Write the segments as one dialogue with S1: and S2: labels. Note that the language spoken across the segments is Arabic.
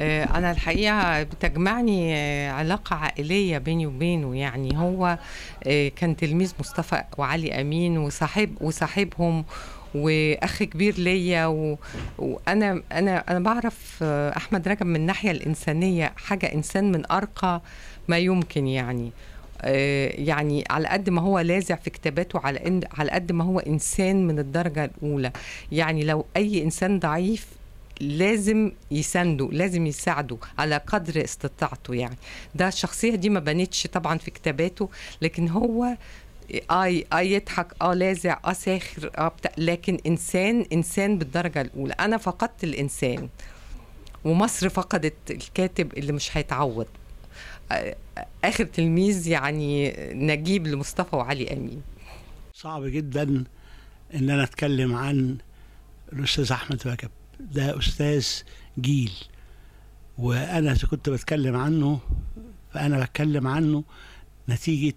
S1: آه، انا الحقيقه بتجمعني آه، علاقه عائليه بيني وبينه يعني هو آه، كان تلميذ مصطفى وعلي امين وصاحب وصاحبهم واخ كبير ليا وانا انا انا بعرف احمد رجب من الناحيه الانسانيه حاجه انسان من ارقى ما يمكن يعني يعني على قد ما هو لازع في كتاباته على على قد ما هو انسان من الدرجه الاولى يعني لو اي انسان ضعيف لازم يساندوا لازم يساعدوا على قدر استطاعته يعني ده الشخصية دي ما بنتش طبعا في كتاباته لكن هو اي اي يضحك اه لازع اه ساخر اه لكن انسان انسان بالدرجه الاولى انا فقدت الانسان ومصر فقدت الكاتب اللي مش هيتعوض آه، اخر تلميذ يعني نجيب لمصطفى وعلي امين صعب جدا
S2: ان انا اتكلم عن الاستاذ احمد وجب ده أستاذ جيل وأنا كنت بتكلم عنه فأنا بتكلم عنه نتيجة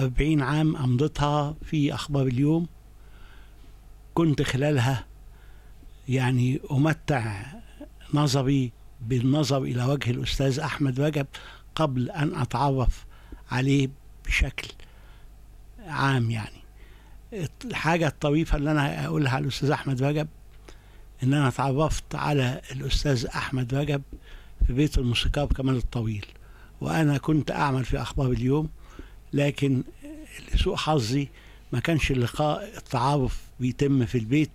S2: 40 عام أمضتها في أخبار اليوم كنت خلالها يعني أمتع نظري بالنظر إلى وجه الأستاذ أحمد رجب قبل أن أتعرف عليه بشكل عام يعني الحاجة الطريفة اللي أنا أقولها على الأستاذ أحمد رجب ان انا اتعرفت على الاستاذ احمد رجب في بيت الموسيقى بكمال الطويل وانا كنت اعمل في اخبار اليوم لكن لسوء حظي ما كانش اللقاء التعارف بيتم في البيت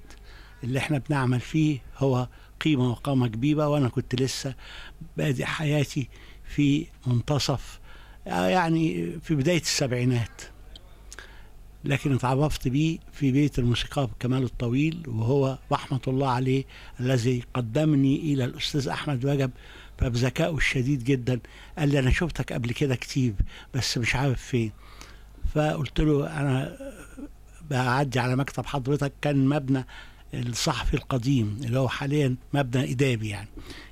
S2: اللي احنا بنعمل فيه هو قيمه وقامه كبيره وانا كنت لسه بادئ حياتي في منتصف يعني في بدايه السبعينات لكن اتعرفت بيه في بيت الموسيقى كمال الطويل وهو رحمة الله عليه الذي قدمني إلى الأستاذ أحمد وجب فبذكائه الشديد جدا قال لي أنا شفتك قبل كده كتير بس مش عارف فين فقلت له أنا بعدي على مكتب حضرتك كان مبنى الصحفي القديم اللي هو حاليا مبنى إدابي يعني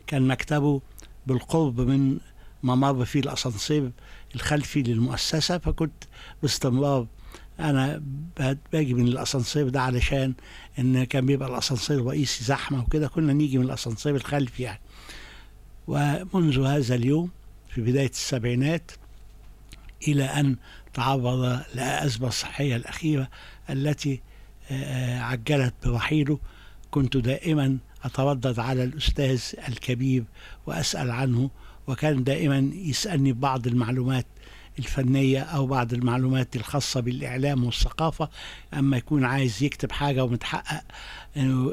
S2: كان مكتبه بالقرب من ممر فيه الأسانسير الخلفي للمؤسسة فكنت باستمرار انا باجي من الاسانسير ده علشان ان كان بيبقى الاسانسير الرئيسي زحمه وكده كنا نيجي من الاسانسير الخلفي يعني ومنذ هذا اليوم في بدايه السبعينات الى ان تعرض لأزمة صحيه الأخيرة التي آه، عجلت برحيله كنت دائما أتردد على الأستاذ الكبير وأسأل عنه وكان دائما يسألني بعض المعلومات الفنية أو بعض المعلومات الخاصة بالإعلام والثقافة أما يكون عايز يكتب حاجة ومتحقق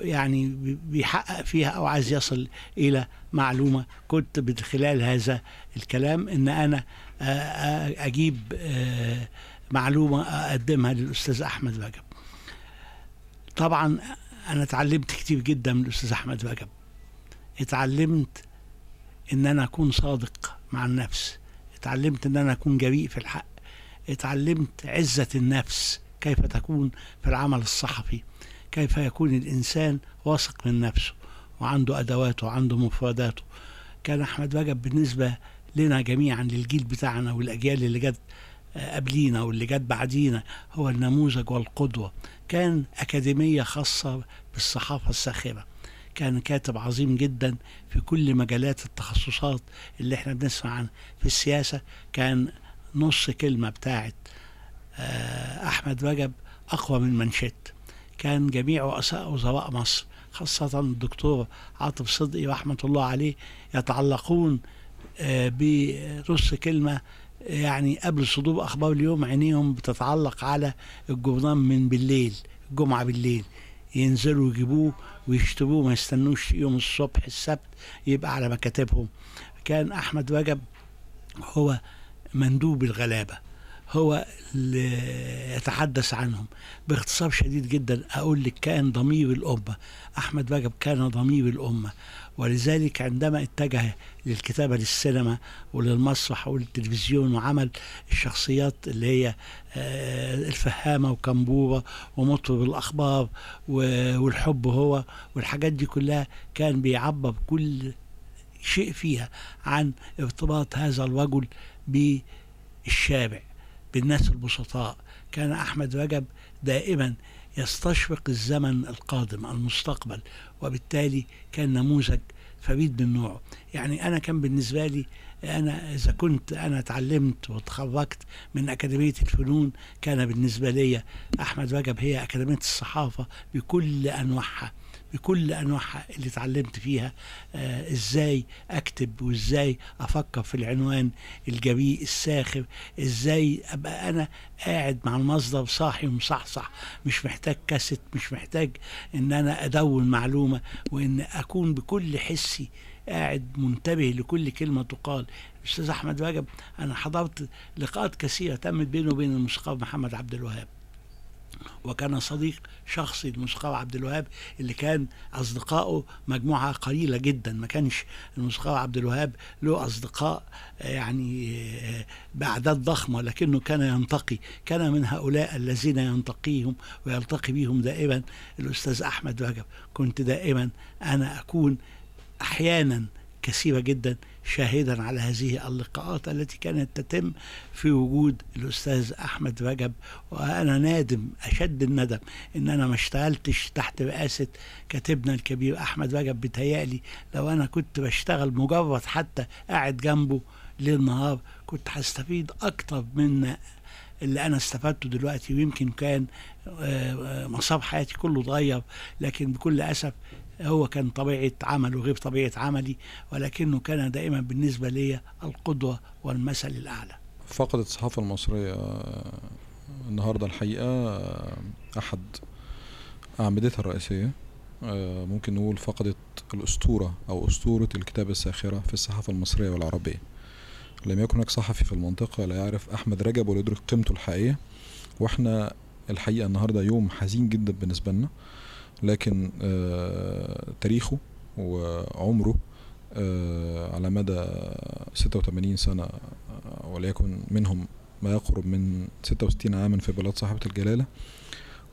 S2: يعني بيحقق فيها أو عايز يصل إلى معلومة كنت من خلال هذا الكلام إن أنا أجيب معلومة أقدمها للأستاذ أحمد وجب طبعا أنا اتعلمت كتير جدا من الأستاذ أحمد وجب اتعلمت إن أنا أكون صادق مع النفس اتعلمت ان انا اكون جريء في الحق اتعلمت عزه النفس كيف تكون في العمل الصحفي كيف يكون الانسان واثق من نفسه وعنده ادواته وعنده مفرداته كان احمد رجب بالنسبه لنا جميعا للجيل بتاعنا والاجيال اللي جت آه، قبلينا واللي جت بعدينا هو النموذج والقدوه كان اكاديميه خاصه بالصحافه الساخره كان كاتب عظيم جدا في كل مجالات التخصصات اللي احنا بنسمع عنها في السياسة كان نص كلمة بتاعت آه، أحمد رجب أقوى من منشد كان جميع رؤساء وزراء مصر خاصة الدكتور عاطف صدقي رحمة الله عليه يتعلقون آه، بنص كلمة يعني قبل صدور أخبار اليوم عينيهم بتتعلق على الجورنان من بالليل الجمعة بالليل ينزلوا يجيبوه ويشتروه ما يستنوش يوم الصبح السبت يبقى على مكاتبهم كان احمد وجب هو مندوب الغلابه هو اللي يتحدث عنهم باختصار شديد جدا أقول لك كان ضمير الأمة أحمد رجب كان ضمير الأمة ولذلك عندما اتجه للكتابة للسينما وللمسرح وللتلفزيون وعمل الشخصيات اللي هي آه، الفهامة وكمبوبه ومطرب الأخبار والحب هو والحاجات دي كلها كان بيعبر كل شيء فيها عن ارتباط هذا الرجل بالشارع بالناس البسطاء كان أحمد رجب دائما يستشرق الزمن القادم المستقبل وبالتالي كان نموذج فريد من نوعه يعني أنا كان بالنسبة لي أنا إذا كنت أنا اتعلمت وتخرجت من أكاديمية الفنون كان بالنسبة لي أحمد رجب هي أكاديمية الصحافة بكل أنواعها بكل انواعها اللي اتعلمت فيها آه، ازاي اكتب وازاي افكر في العنوان الجريء الساخر ازاي ابقى انا قاعد مع المصدر صاحي ومصحصح مش محتاج كاسيت مش محتاج ان انا ادون معلومه وان اكون بكل حسي قاعد منتبه لكل كلمه تقال استاذ احمد وجب انا حضرت لقاءات كثيره تمت بينه وبين الموسيقار محمد عبد الوهاب وكان صديق شخصي للموسيقار عبد الوهاب اللي كان اصدقائه مجموعه قليله جدا ما كانش الموسيقار عبد الوهاب له اصدقاء آه، يعني آه، باعداد ضخمه لكنه كان ينتقي كان من هؤلاء الذين ينتقيهم ويلتقي بهم دائما الاستاذ احمد وجب كنت دائما انا اكون احيانا كثيره جدا شاهدا على هذه اللقاءات التي كانت تتم في وجود الأستاذ أحمد رجب وأنا نادم أشد الندم إن أنا ما اشتغلتش تحت رئاسة كاتبنا الكبير أحمد رجب بتهيألي لو أنا كنت بشتغل مجرد حتى قاعد جنبه ليل نهار كنت هستفيد أكتر من اللي انا استفدته دلوقتي ويمكن كان آه، آه، مصاب حياتي كله اتغير لكن بكل اسف هو كان طبيعة عمله غير طبيعة عملي ولكنه كان دائما بالنسبة لي القدوة والمثل الأعلى
S3: فقدت الصحافة المصرية آه، النهاردة الحقيقة آه، أحد أعمدتها الرئيسية آه، ممكن نقول فقدت الأسطورة أو أسطورة الكتابة الساخرة في الصحافة المصرية والعربية لم يكن هناك صحفي في المنطقة لا يعرف أحمد رجب ولا يدرك قيمته الحقيقية وإحنا الحقيقة النهاردة يوم حزين جدا بالنسبة لنا لكن آه، تاريخه وعمره آه، على مدى 86 سنة آه، وليكن منهم ما يقرب من 66 عاما في بلاد صاحبة الجلالة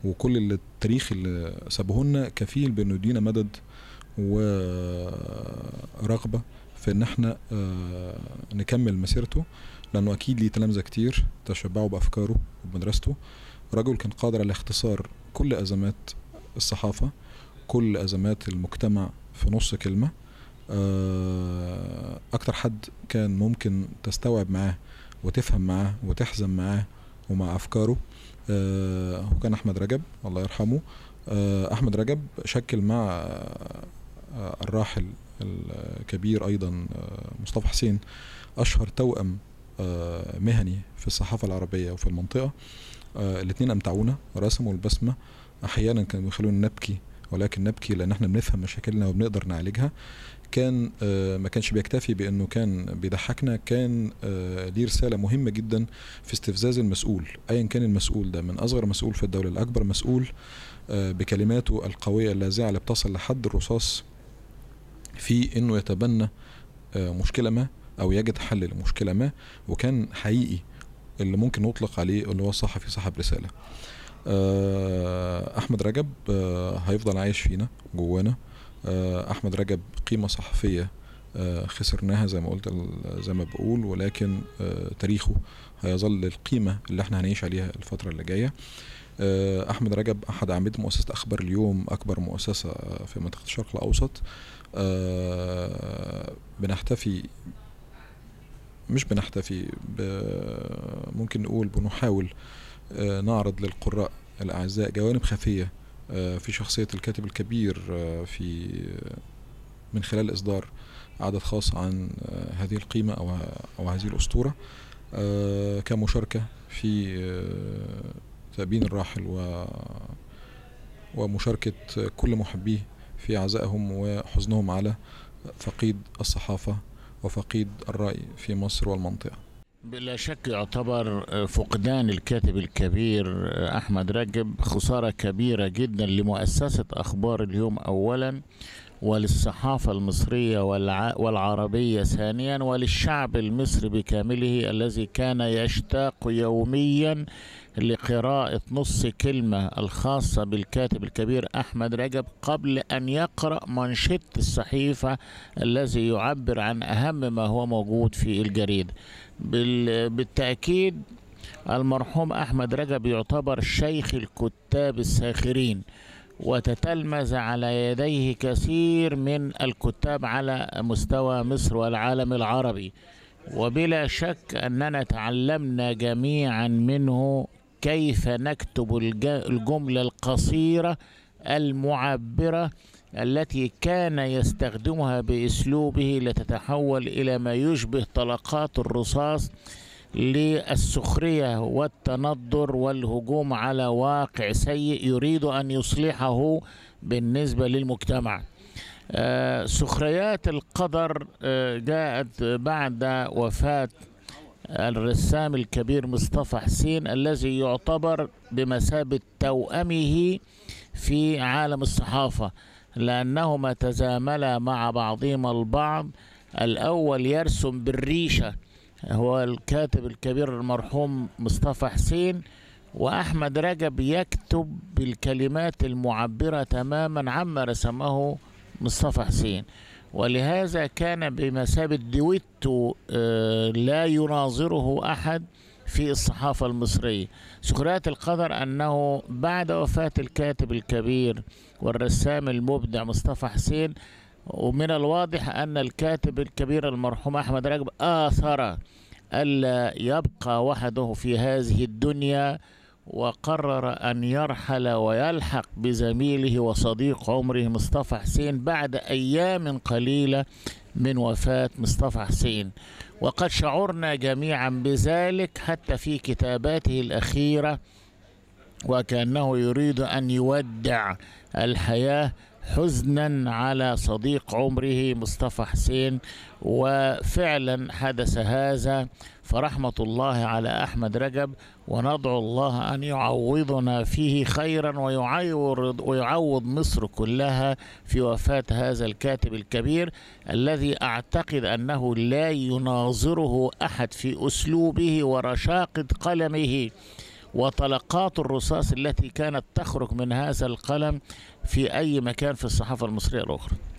S3: وكل التاريخ اللي سابه لنا كفيل بانه يدينا مدد ورغبة في ان احنا نكمل مسيرته لانه اكيد ليه تلامذة كتير تشبعوا بافكاره وبمدرسته رجل كان قادر على اختصار كل ازمات الصحافة كل أزمات المجتمع في نص كلمة آه، أكتر حد كان ممكن تستوعب معاه وتفهم معاه وتحزن معاه ومع أفكاره آه، هو كان أحمد رجب الله يرحمه آه، أحمد رجب شكل مع الراحل الكبير أيضا مصطفى حسين أشهر توأم مهني في الصحافة العربية وفي المنطقة الاثنين أمتعونا رسموا البسمة احيانا كانوا بيخلونا نبكي ولكن نبكي لان احنا بنفهم مشاكلنا وبنقدر نعالجها كان آه، ما كانش بيكتفي بانه كان بيضحكنا كان آه، ليه رساله مهمه جدا في استفزاز المسؤول ايا كان المسؤول ده من اصغر مسؤول في الدوله لاكبر مسؤول آه، بكلماته القويه اللاذعه اللي بتصل لحد الرصاص في انه يتبنى مشكله ما او يجد حل لمشكله ما وكان حقيقي اللي ممكن نطلق عليه اللي هو الصحفي صاحب رساله آه، احمد رجب آه، هيفضل عايش فينا جوانا آه، احمد رجب قيمه صحفيه خسرناها زي ما قلت زي ما بقول ولكن تاريخه هيظل القيمه اللي احنا هنعيش عليها الفتره اللي جايه احمد رجب احد عميد مؤسسه اخبار اليوم اكبر مؤسسه في منطقه الشرق الاوسط بنحتفي مش بنحتفي ممكن نقول بنحاول آه، نعرض للقراء الأعزاء جوانب خفية آه، في شخصية الكاتب الكبير آه، في من خلال إصدار عدد خاص عن هذه القيمة أو هذه الأسطورة كمشاركة في تأبين الراحل و ومشاركة كل محبيه في عزائهم وحزنهم على فقيد الصحافة وفقيد الرأي في مصر والمنطقة
S4: بلا شك يعتبر آه، فقدان الكاتب الكبير آه، احمد رجب خساره كبيره جدا لمؤسسه اخبار اليوم اولا وللصحافة المصرية والعربية ثانيا وللشعب المصري بكامله الذي كان يشتاق يوميا لقراءة نص كلمة الخاصة بالكاتب الكبير أحمد رجب قبل أن يقرأ منشط الصحيفة الذي يعبر عن أهم ما هو موجود في الجريدة بالتأكيد المرحوم أحمد رجب يعتبر شيخ الكتاب الساخرين وتتلمذ على يديه كثير من الكتاب على مستوى مصر والعالم العربي وبلا شك أننا تعلمنا جميعا منه كيف نكتب الجملة القصيرة المعبرة التي كان يستخدمها بأسلوبه لتتحول إلى ما يشبه طلقات الرصاص للسخريه والتندر والهجوم على واقع سيء يريد ان يصلحه بالنسبه للمجتمع. آه، سخريات القدر آه، جاءت بعد وفاه الرسام الكبير مصطفى حسين الذي يعتبر بمثابه توامه في عالم الصحافه لانهما تزاملا مع بعضهما البعض الاول يرسم بالريشه هو الكاتب الكبير المرحوم مصطفى حسين وأحمد رجب يكتب بالكلمات المعبرة تماما عما رسمه مصطفى حسين ولهذا كان بمثابة دويتو آه، لا يناظره أحد في الصحافة المصرية سخرية القدر أنه بعد وفاة الكاتب الكبير والرسام المبدع مصطفى حسين ومن الواضح أن الكاتب الكبير المرحوم أحمد رجب آثر ألا يبقى وحده في هذه الدنيا وقرر أن يرحل ويلحق بزميله وصديق عمره مصطفى حسين بعد أيام قليلة من وفاة مصطفى حسين وقد شعرنا جميعا بذلك حتى في كتاباته الأخيرة وكأنه يريد أن يودع الحياة حزنا على صديق عمره مصطفى حسين وفعلا حدث هذا فرحمة الله على أحمد رجب وندعو الله أن يعوضنا فيه خيرا ويعوض, ويعوض مصر كلها في وفاة هذا الكاتب الكبير الذي أعتقد أنه لا يناظره أحد في أسلوبه ورشاقة قلمه وطلقات الرصاص التي كانت تخرج من هذا القلم في أي مكان في الصحافة المصرية الأخرى